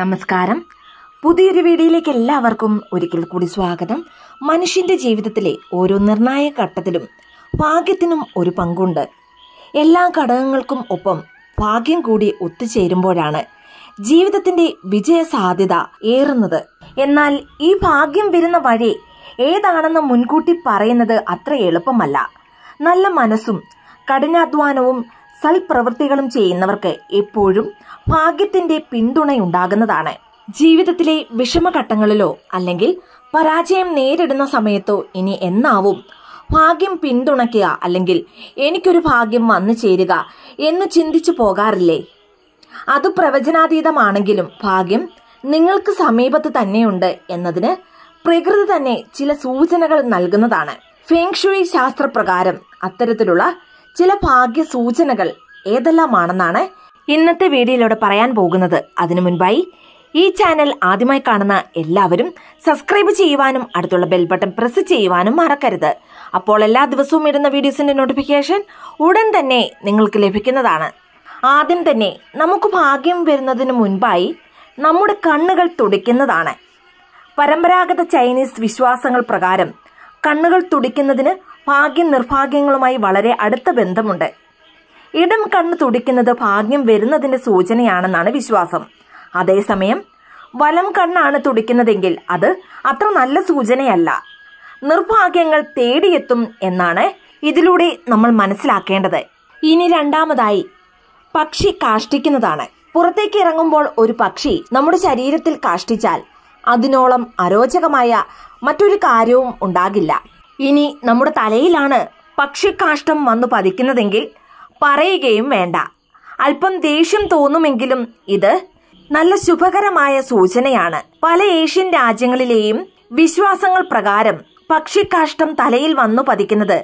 നമസ്കാരം പുതിയൊരു വീഡിയോയിലേക്ക് എല്ലാവർക്കും ഒരിക്കൽ കൂടി സ്വാഗതം മനുഷ്യന്റെ ജീവിതത്തിലെ ഓരോ നിർണായക ഘട്ടത്തിലും ഭാഗ്യത്തിനും ഒരു പങ്കുണ്ട് എല്ലാ ഘടകങ്ങൾക്കും ഒപ്പം ഭാഗ്യം കൂടി ഒത്തുചേരുമ്പോഴാണ് ജീവിതത്തിന്റെ വിജയ സാധ്യത ഏറുന്നത് എന്നാൽ ഈ ഭാഗ്യം വരുന്ന വഴി ഏതാണെന്ന് മുൻകൂട്ടി പറയുന്നത് അത്ര എളുപ്പമല്ല നല്ല മനസ്സും കഠിനാധ്വാനവും സൽപ്രവൃത്തികളും ചെയ്യുന്നവർക്ക് എപ്പോഴും ഭാഗ്യത്തിന്റെ പിന്തുണയുണ്ടാകുന്നതാണ് ജീവിതത്തിലെ വിഷമഘട്ടങ്ങളിലോ അല്ലെങ്കിൽ പരാജയം നേരിടുന്ന സമയത്തോ ഇനി എന്നാവും ഭാഗ്യം പിന്തുണയ്ക്കുക അല്ലെങ്കിൽ എനിക്കൊരു ഭാഗ്യം വന്നു ചേരുക എന്ന് ചിന്തിച്ചു പോകാറില്ലേ അത് പ്രവചനാതീതമാണെങ്കിലും ഭാഗ്യം നിങ്ങൾക്ക് സമീപത്ത് തന്നെയുണ്ട് എന്നതിന് പ്രകൃതി തന്നെ ചില സൂചനകൾ നൽകുന്നതാണ് ഫെങ്ഷുയി ശാസ്ത്രപ്രകാരം അത്തരത്തിലുള്ള ചില ഭാഗ്യ സൂചനകൾ ഏതെല്ലാമാണെന്നാണ് ഇന്നത്തെ വീഡിയോയിലൂടെ പറയാൻ പോകുന്നത് അതിനു മുൻപായി ഈ ചാനൽ ആദ്യമായി കാണുന്ന എല്ലാവരും സബ്സ്ക്രൈബ് ചെയ്യുവാനും അടുത്തുള്ള ബെൽ ബട്ടൺ പ്രസ് ചെയ്യുവാനും മറക്കരുത് അപ്പോൾ എല്ലാ ദിവസവും ഇടുന്ന വീഡിയോസിന്റെ നോട്ടിഫിക്കേഷൻ ഉടൻ തന്നെ നിങ്ങൾക്ക് ലഭിക്കുന്നതാണ് ആദ്യം തന്നെ നമുക്ക് ഭാഗ്യം വരുന്നതിന് മുൻപായി നമ്മുടെ കണ്ണുകൾ തുടിക്കുന്നതാണ് പരമ്പരാഗത ചൈനീസ് വിശ്വാസങ്ങൾ പ്രകാരം കണ്ണുകൾ തുടിക്കുന്നതിന് ഭാഗ്യം നിർഭാഗ്യങ്ങളുമായി വളരെ അടുത്ത ബന്ധമുണ്ട് ഇടം കണ്ണ് തുടിക്കുന്നത് ഭാഗ്യം വരുന്നതിന്റെ സൂചനയാണെന്നാണ് വിശ്വാസം അതേസമയം വലം കണ്ണാണ് തുടിക്കുന്നതെങ്കിൽ അത് അത്ര നല്ല സൂചനയല്ല നിർഭാഗ്യങ്ങൾ തേടിയെത്തും എന്നാണ് ഇതിലൂടെ നമ്മൾ മനസ്സിലാക്കേണ്ടത് ഇനി രണ്ടാമതായി പക്ഷി കാഷ്ടിക്കുന്നതാണ് പുറത്തേക്ക് ഇറങ്ങുമ്പോൾ ഒരു പക്ഷി നമ്മുടെ ശരീരത്തിൽ കാഷ്ടിച്ചാൽ അതിനോളം അരോചകമായ മറ്റൊരു കാര്യവും ഉണ്ടാകില്ല ഇനി നമ്മുടെ തലയിലാണ് പക്ഷിക്കാഷ്ടം വന്നു പതിക്കുന്നതെങ്കിൽ പറയുകയും വേണ്ട അല്പം ദേഷ്യം തോന്നുമെങ്കിലും ഇത് നല്ല ശുഭകരമായ സൂചനയാണ് പല ഏഷ്യൻ രാജ്യങ്ങളിലെയും വിശ്വാസങ്ങൾ പ്രകാരം പക്ഷിക്കാഷ്ടം തലയിൽ വന്നു പതിക്കുന്നത്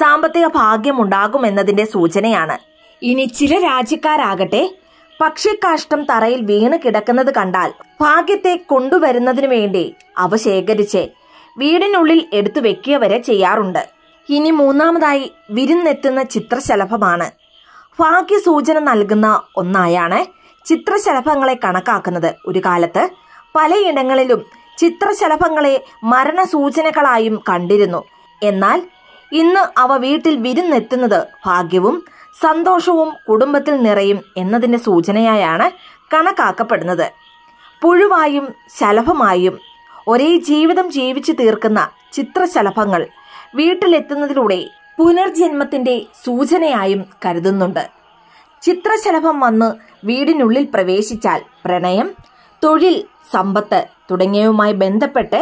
സാമ്പത്തിക എന്നതിന്റെ സൂചനയാണ് ഇനി ചില രാജ്യക്കാരാകട്ടെ പക്ഷിക്കാഷ്ടം തറയിൽ വീണ് കിടക്കുന്നത് കണ്ടാൽ ഭാഗ്യത്തെ കൊണ്ടുവരുന്നതിനു വേണ്ടി അവ ശേഖരിച്ച് വീടിനുള്ളിൽ എടുത്തു വെക്കുക വരെ ചെയ്യാറുണ്ട് ഇനി മൂന്നാമതായി വിരുന്നെത്തുന്ന ചിത്രശലഭമാണ് ഭാഗ്യസൂചന നൽകുന്ന ഒന്നായാണ് ചിത്രശലഭങ്ങളെ കണക്കാക്കുന്നത് ഒരു കാലത്ത് പലയിടങ്ങളിലും ചിത്രശലഭങ്ങളെ മരണസൂചനകളായും കണ്ടിരുന്നു എന്നാൽ ഇന്ന് അവ വീട്ടിൽ വിരുന്നെത്തുന്നത് ഭാഗ്യവും സന്തോഷവും കുടുംബത്തിൽ നിറയും എന്നതിൻ്റെ സൂചനയായാണ് കണക്കാക്കപ്പെടുന്നത് പുഴുവായും ശലഭമായും ഒരേ ജീവിതം ജീവിച്ചു തീർക്കുന്ന ചിത്രശലഭങ്ങൾ വീട്ടിലെത്തുന്നതിലൂടെ പുനർജന്മത്തിന്റെ സൂചനയായും കരുതുന്നുണ്ട് ചിത്രശലഭം വന്ന് വീടിനുള്ളിൽ പ്രവേശിച്ചാൽ പ്രണയം തൊഴിൽ സമ്പത്ത് തുടങ്ങിയവുമായി ബന്ധപ്പെട്ട്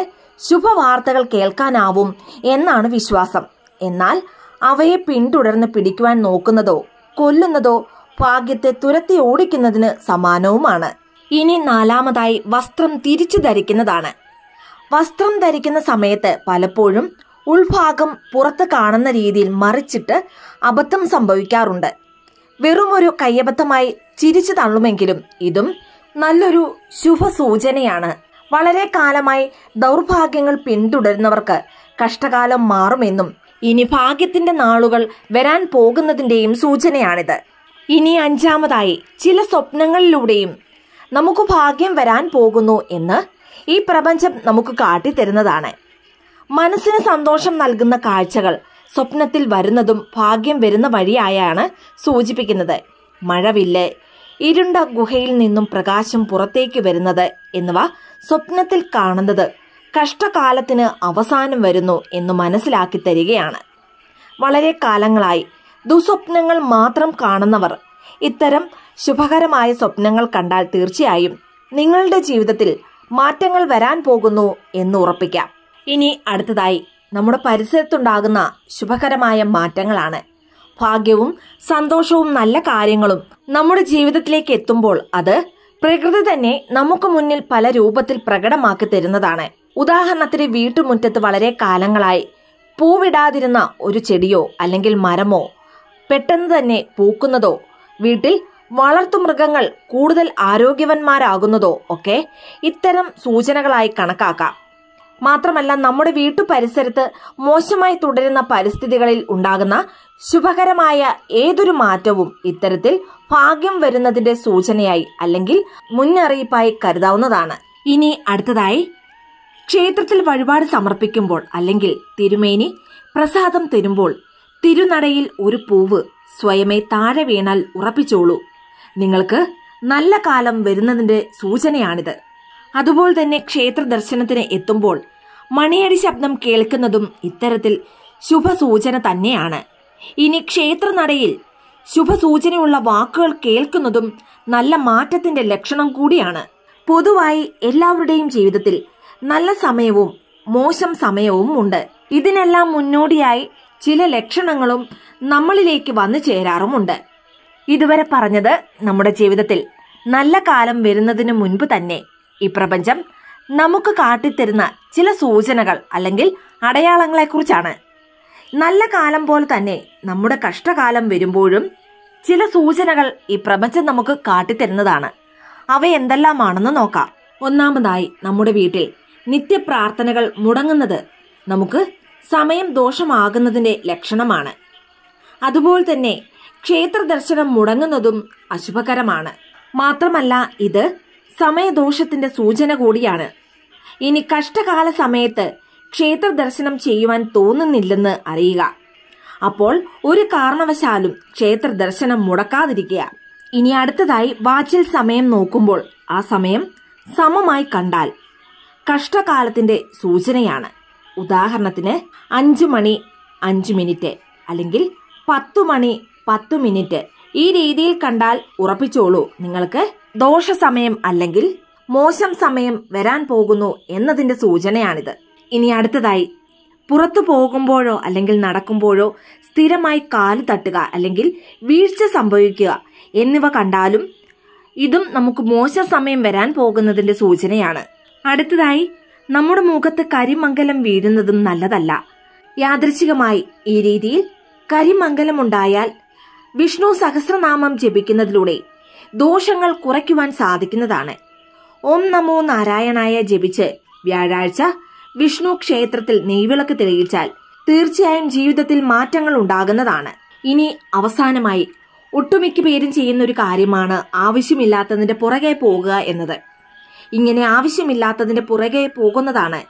ശുഭവാർത്തകൾ കേൾക്കാനാവും എന്നാണ് വിശ്വാസം എന്നാൽ അവയെ പിന്തുടർന്ന് പിടിക്കുവാൻ നോക്കുന്നതോ കൊല്ലുന്നതോ ഭാഗ്യത്തെ തുരത്തി ഓടിക്കുന്നതിന് സമാനവുമാണ് ഇനി നാലാമതായി വസ്ത്രം തിരിച്ചു ധരിക്കുന്നതാണ് വസ്ത്രം ധരിക്കുന്ന സമയത്ത് പലപ്പോഴും ഉൾഭാഗം പുറത്ത് കാണുന്ന രീതിയിൽ മറിച്ചിട്ട് അബദ്ധം സംഭവിക്കാറുണ്ട് വെറുമൊരു കയ്യബദ്ധമായി ചിരിച്ചു തള്ളുമെങ്കിലും ഇതും നല്ലൊരു ശുഭസൂചനയാണ് വളരെ കാലമായി ദൗർഭാഗ്യങ്ങൾ പിന്തുടരുന്നവർക്ക് കഷ്ടകാലം മാറുമെന്നും ഇനി ഭാഗ്യത്തിന്റെ നാളുകൾ വരാൻ പോകുന്നതിന്റെയും സൂചനയാണിത് ഇനി അഞ്ചാമതായി ചില സ്വപ്നങ്ങളിലൂടെയും നമുക്ക് ഭാഗ്യം വരാൻ പോകുന്നു എന്ന് ഈ പ്രപഞ്ചം നമുക്ക് കാട്ടിത്തരുന്നതാണ് മനസ്സിന് സന്തോഷം നൽകുന്ന കാഴ്ചകൾ സ്വപ്നത്തിൽ വരുന്നതും ഭാഗ്യം വരുന്ന വഴിയായാണ് സൂചിപ്പിക്കുന്നത് മഴവില്ല് ഇരുണ്ട ഗുഹയിൽ നിന്നും പ്രകാശം പുറത്തേക്ക് വരുന്നത് എന്നിവ സ്വപ്നത്തിൽ കാണുന്നത് കഷ്ടകാലത്തിന് അവസാനം വരുന്നു എന്ന് മനസ്സിലാക്കി തരികയാണ് വളരെ കാലങ്ങളായി ദുസ്വപ്നങ്ങൾ മാത്രം കാണുന്നവർ ഇത്തരം ശുഭകരമായ സ്വപ്നങ്ങൾ കണ്ടാൽ തീർച്ചയായും നിങ്ങളുടെ ജീവിതത്തിൽ മാറ്റങ്ങൾ വരാൻ പോകുന്നു എന്ന് ഉറപ്പിക്കാം ഇനി അടുത്തതായി നമ്മുടെ പരിസരത്തുണ്ടാകുന്ന ശുഭകരമായ മാറ്റങ്ങളാണ് ഭാഗ്യവും സന്തോഷവും നല്ല കാര്യങ്ങളും നമ്മുടെ ജീവിതത്തിലേക്ക് എത്തുമ്പോൾ അത് പ്രകൃതി തന്നെ നമുക്ക് മുന്നിൽ പല രൂപത്തിൽ പ്രകടമാക്കി തരുന്നതാണ് ഉദാഹരണത്തിന് വീട്ടുമുറ്റത്ത് വളരെ കാലങ്ങളായി പൂവിടാതിരുന്ന ഒരു ചെടിയോ അല്ലെങ്കിൽ മരമോ പെട്ടെന്ന് തന്നെ പൂക്കുന്നതോ വീട്ടിൽ വളർത്തുമൃഗങ്ങൾ കൂടുതൽ ആരോഗ്യവന്മാരാകുന്നതോ ഒക്കെ ഇത്തരം സൂചനകളായി കണക്കാക്കാം മാത്രമല്ല നമ്മുടെ വീട്ടു പരിസരത്ത് മോശമായി തുടരുന്ന പരിസ്ഥിതികളിൽ ഉണ്ടാകുന്ന ശുഭകരമായ ഏതൊരു മാറ്റവും ഇത്തരത്തിൽ ഭാഗ്യം വരുന്നതിന്റെ സൂചനയായി അല്ലെങ്കിൽ മുന്നറിയിപ്പായി കരുതാവുന്നതാണ് ഇനി അടുത്തതായി ക്ഷേത്രത്തിൽ വഴിപാട് സമർപ്പിക്കുമ്പോൾ അല്ലെങ്കിൽ തിരുമേനി പ്രസാദം തരുമ്പോൾ തിരുനടയിൽ ഒരു പൂവ് സ്വയമേ താഴെ വീണാൽ ഉറപ്പിച്ചോളൂ നിങ്ങൾക്ക് നല്ല കാലം വരുന്നതിന്റെ സൂചനയാണിത് അതുപോലെ തന്നെ ക്ഷേത്ര ദർശനത്തിന് എത്തുമ്പോൾ മണിയടി ശബ്ദം കേൾക്കുന്നതും ഇത്തരത്തിൽ ശുഭസൂചന തന്നെയാണ് ഇനി ക്ഷേത്രനടയിൽ ശുഭസൂചനയുള്ള വാക്കുകൾ കേൾക്കുന്നതും നല്ല മാറ്റത്തിന്റെ ലക്ഷണം കൂടിയാണ് പൊതുവായി എല്ലാവരുടെയും ജീവിതത്തിൽ നല്ല സമയവും മോശം സമയവും ഉണ്ട് ഇതിനെല്ലാം മുന്നോടിയായി ചില ലക്ഷണങ്ങളും നമ്മളിലേക്ക് വന്നു ചേരാറുമുണ്ട് ഇതുവരെ പറഞ്ഞത് നമ്മുടെ ജീവിതത്തിൽ നല്ല കാലം വരുന്നതിന് മുൻപ് തന്നെ ഈ പ്രപഞ്ചം നമുക്ക് കാട്ടിത്തരുന്ന ചില സൂചനകൾ അല്ലെങ്കിൽ അടയാളങ്ങളെക്കുറിച്ചാണ് നല്ല കാലം പോലെ തന്നെ നമ്മുടെ കഷ്ടകാലം വരുമ്പോഴും ചില സൂചനകൾ ഈ പ്രപഞ്ചം നമുക്ക് കാട്ടിത്തരുന്നതാണ് അവ എന്തെല്ലാമാണെന്ന് നോക്കാം ഒന്നാമതായി നമ്മുടെ വീട്ടിൽ നിത്യപ്രാർത്ഥനകൾ മുടങ്ങുന്നത് നമുക്ക് സമയം ദോഷമാകുന്നതിന്റെ ലക്ഷണമാണ് അതുപോലെ തന്നെ ക്ഷേത്ര ദർശനം മുടങ്ങുന്നതും അശുഭകരമാണ് മാത്രമല്ല ഇത് സമയദോഷത്തിന്റെ സൂചന കൂടിയാണ് ഇനി കഷ്ടകാല സമയത്ത് ക്ഷേത്ര ദർശനം ചെയ്യുവാൻ തോന്നുന്നില്ലെന്ന് അറിയുക അപ്പോൾ ഒരു കാരണവശാലും ക്ഷേത്ര ദർശനം മുടക്കാതിരിക്കുക ഇനി അടുത്തതായി വാച്ചിൽ സമയം നോക്കുമ്പോൾ ആ സമയം സമമായി കണ്ടാൽ കഷ്ടകാലത്തിന്റെ സൂചനയാണ് ഉദാഹരണത്തിന് അഞ്ചു മണി അഞ്ച് മിനിറ്റ് അല്ലെങ്കിൽ പത്തു മണി പത്ത് മിനിറ്റ് ഈ രീതിയിൽ കണ്ടാൽ ഉറപ്പിച്ചോളൂ നിങ്ങൾക്ക് ദോഷ സമയം അല്ലെങ്കിൽ മോശം സമയം വരാൻ പോകുന്നു എന്നതിന്റെ സൂചനയാണിത് ഇനി അടുത്തതായി പുറത്തു പോകുമ്പോഴോ അല്ലെങ്കിൽ നടക്കുമ്പോഴോ സ്ഥിരമായി കാല് തട്ടുക അല്ലെങ്കിൽ വീഴ്ച സംഭവിക്കുക എന്നിവ കണ്ടാലും ഇതും നമുക്ക് മോശ സമയം വരാൻ പോകുന്നതിന്റെ സൂചനയാണ് അടുത്തതായി നമ്മുടെ മുഖത്ത് കരിമംഗലം വീഴുന്നതും നല്ലതല്ല യാദൃശികമായി ഈ രീതിയിൽ ഉണ്ടായാൽ വിഷ്ണു സഹസ്രനാമം ജപിക്കുന്നതിലൂടെ ദോഷങ്ങൾ കുറയ്ക്കുവാൻ സാധിക്കുന്നതാണ് ഓം നമോ നാരായണായ ജപിച്ച് വ്യാഴാഴ്ച വിഷ്ണു ക്ഷേത്രത്തിൽ നെയ്വിളക്ക് തെളിയിച്ചാൽ തീർച്ചയായും ജീവിതത്തിൽ മാറ്റങ്ങൾ ഉണ്ടാകുന്നതാണ് ഇനി അവസാനമായി ഒട്ടുമിക്ക പേരും ചെയ്യുന്ന ഒരു കാര്യമാണ് ആവശ്യമില്ലാത്തതിന്റെ പുറകെ പോകുക എന്നത് ഇങ്ങനെ ആവശ്യമില്ലാത്തതിന്റെ പുറകെ പോകുന്നതാണ്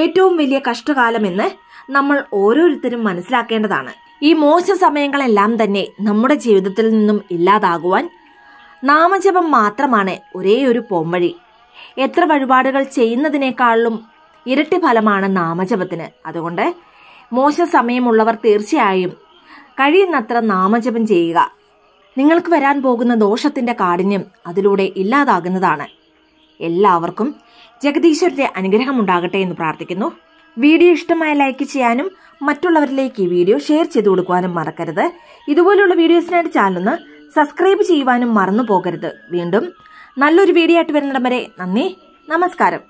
ഏറ്റവും വലിയ കഷ്ടകാലമെന്ന് നമ്മൾ ഓരോരുത്തരും മനസ്സിലാക്കേണ്ടതാണ് ഈ മോശം സമയങ്ങളെല്ലാം തന്നെ നമ്മുടെ ജീവിതത്തിൽ നിന്നും ഇല്ലാതാകുവാൻ നാമജപം മാത്രമാണ് ഒരേ ഒരു പോംവഴി എത്ര വഴിപാടുകൾ ചെയ്യുന്നതിനേക്കാളും ഇരട്ടി ഫലമാണ് നാമജപത്തിന് അതുകൊണ്ട് മോശ സമയമുള്ളവർ തീർച്ചയായും കഴിയുന്നത്ര നാമജപം ചെയ്യുക നിങ്ങൾക്ക് വരാൻ പോകുന്ന ദോഷത്തിന്റെ കാഠിന്യം അതിലൂടെ ഇല്ലാതാകുന്നതാണ് എല്ലാവർക്കും ജഗദീശ്വരന്റെ അനുഗ്രഹം ഉണ്ടാകട്ടെ എന്ന് പ്രാർത്ഥിക്കുന്നു വീഡിയോ ഇഷ്ടമായ ലൈക്ക് ചെയ്യാനും മറ്റുള്ളവരിലേക്ക് ഈ വീഡിയോ ഷെയർ ചെയ്ത് കൊടുക്കുവാനും മറക്കരുത് ഇതുപോലുള്ള വീഡിയോസിനായിട്ട് ചാനലൊന്ന് സബ്സ്ക്രൈബ് ചെയ്യുവാനും മറന്നു പോകരുത് വീണ്ടും നല്ലൊരു വീഡിയോ ആയിട്ട് വരുന്നിടം വരെ നന്ദി നമസ്കാരം